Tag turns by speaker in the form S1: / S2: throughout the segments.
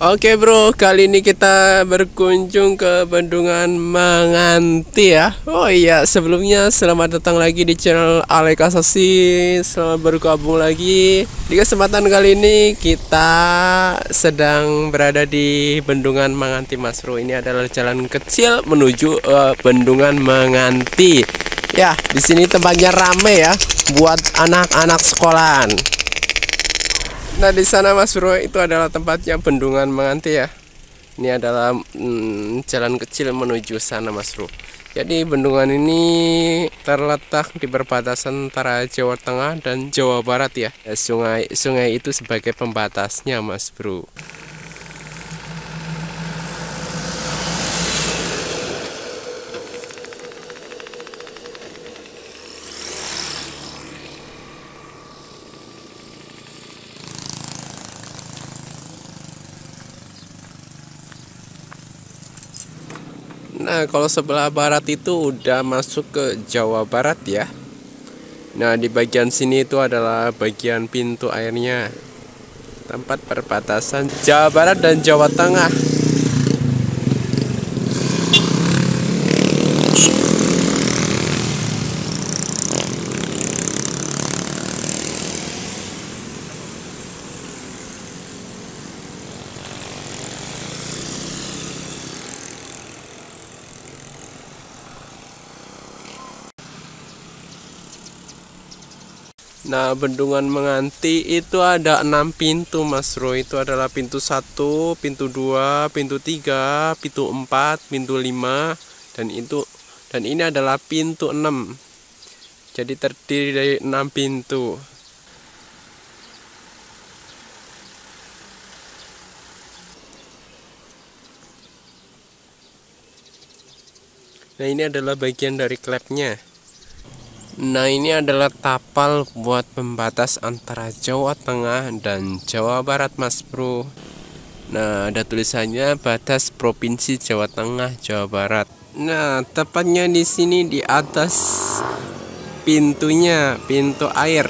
S1: Oke bro, kali ini kita berkunjung ke Bendungan Manganti ya Oh iya, sebelumnya selamat datang lagi di channel Aleka Sasi Selamat bergabung lagi Di kesempatan kali ini kita sedang berada di Bendungan Manganti mas bro Ini adalah jalan kecil menuju uh, Bendungan Manganti. Ya, di sini tempatnya ramai ya Buat anak-anak sekolahan Nah di sana Mas Bro itu adalah tempatnya bendungan menganti ya. Ini adalah hmm, jalan kecil menuju sana Mas Bro. Jadi bendungan ini terletak di perbatasan antara Jawa Tengah dan Jawa Barat ya. Eh, sungai sungai itu sebagai pembatasnya Mas Bro. Nah, kalau sebelah barat itu udah masuk ke Jawa Barat ya. Nah, di bagian sini itu adalah bagian pintu airnya. Tempat perbatasan Jawa Barat dan Jawa Tengah. Nah, bendungan menganti itu ada enam pintu, Mas Bro. Itu adalah pintu satu, pintu dua, pintu tiga, pintu empat, pintu lima, dan itu dan ini adalah pintu enam. Jadi terdiri dari enam pintu. Nah, ini adalah bagian dari klepnya. Nah ini adalah tapal buat pembatas antara Jawa Tengah dan Jawa Barat mas bro Nah ada tulisannya batas provinsi Jawa Tengah Jawa Barat Nah tepatnya di sini di atas pintunya pintu air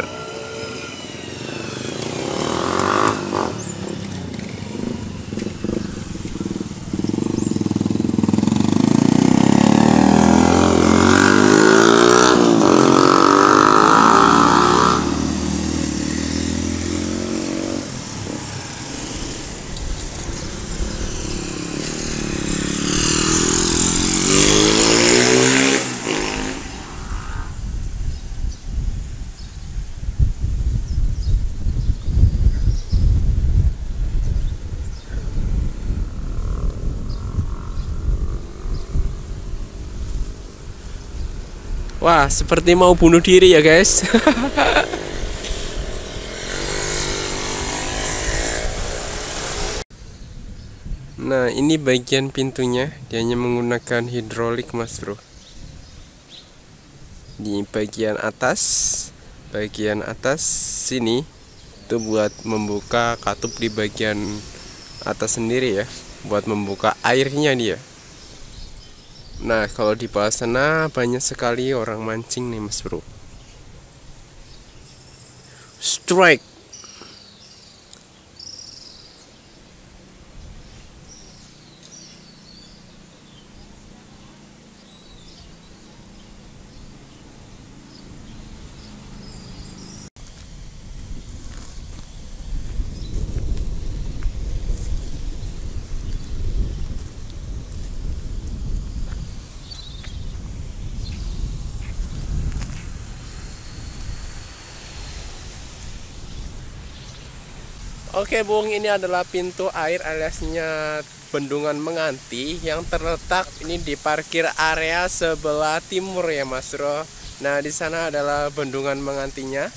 S1: Wah, seperti mau bunuh diri ya, guys. nah, ini bagian pintunya. Dia hanya menggunakan hidrolik, Mas Bro. Di bagian atas, bagian atas sini itu buat membuka katup di bagian atas sendiri ya, buat membuka airnya dia. Nah, kalau di bawah sana banyak sekali orang mancing nih, Mas Bro. Strike. Oke Bung, ini adalah pintu air aliasnya Bendungan Menganti yang terletak ini di parkir area sebelah timur ya Mas Bro. Nah, di sana adalah Bendungan Mengantinya.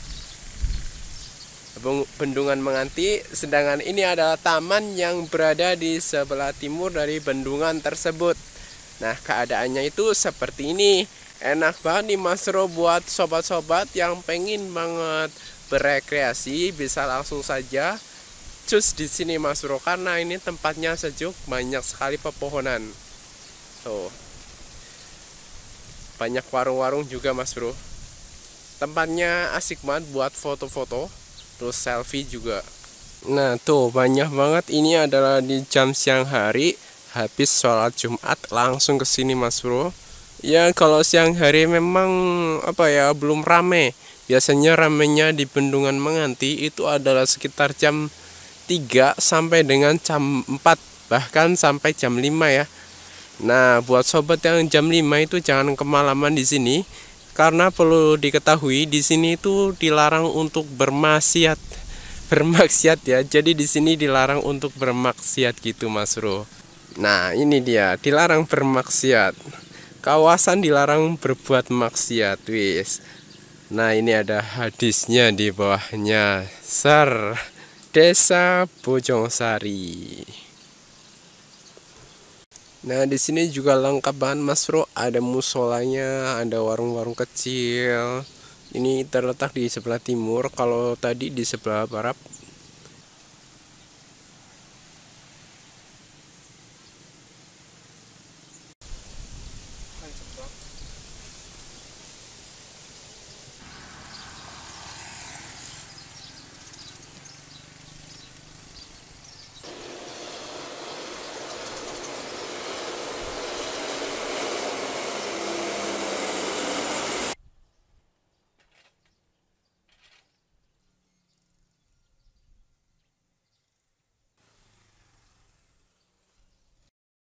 S1: Bendungan Menganti, sedangkan ini adalah taman yang berada di sebelah timur dari bendungan tersebut. Nah, keadaannya itu seperti ini. Enak banget nih Mas Bro buat sobat-sobat yang pengen banget berekreasi bisa langsung saja khusus di sini Mas Bro karena ini tempatnya sejuk, banyak sekali pepohonan. Tuh. Banyak warung-warung juga Mas Bro. Tempatnya asik banget buat foto-foto, terus selfie juga. Nah, tuh banyak banget ini adalah di jam siang hari habis sholat Jumat langsung ke sini Mas Bro. Ya kalau siang hari memang apa ya belum rame. Biasanya ramenya di Bendungan Menganti itu adalah sekitar jam 3 sampai dengan jam 4 bahkan sampai jam 5 ya. Nah, buat sobat yang jam 5 itu jangan kemalaman di sini karena perlu diketahui di sini itu dilarang untuk bermaksiat. Bermaksiat ya. Jadi di sini dilarang untuk bermaksiat gitu Mas Bro. Nah, ini dia, dilarang bermaksiat. Kawasan dilarang berbuat maksiat, wis. Nah, ini ada hadisnya di bawahnya. Ser. Desa Bojongsari. Nah, di sini juga lengkap bahan Mas Bro, ada musolanya, ada warung-warung kecil. Ini terletak di sebelah timur, kalau tadi di sebelah barat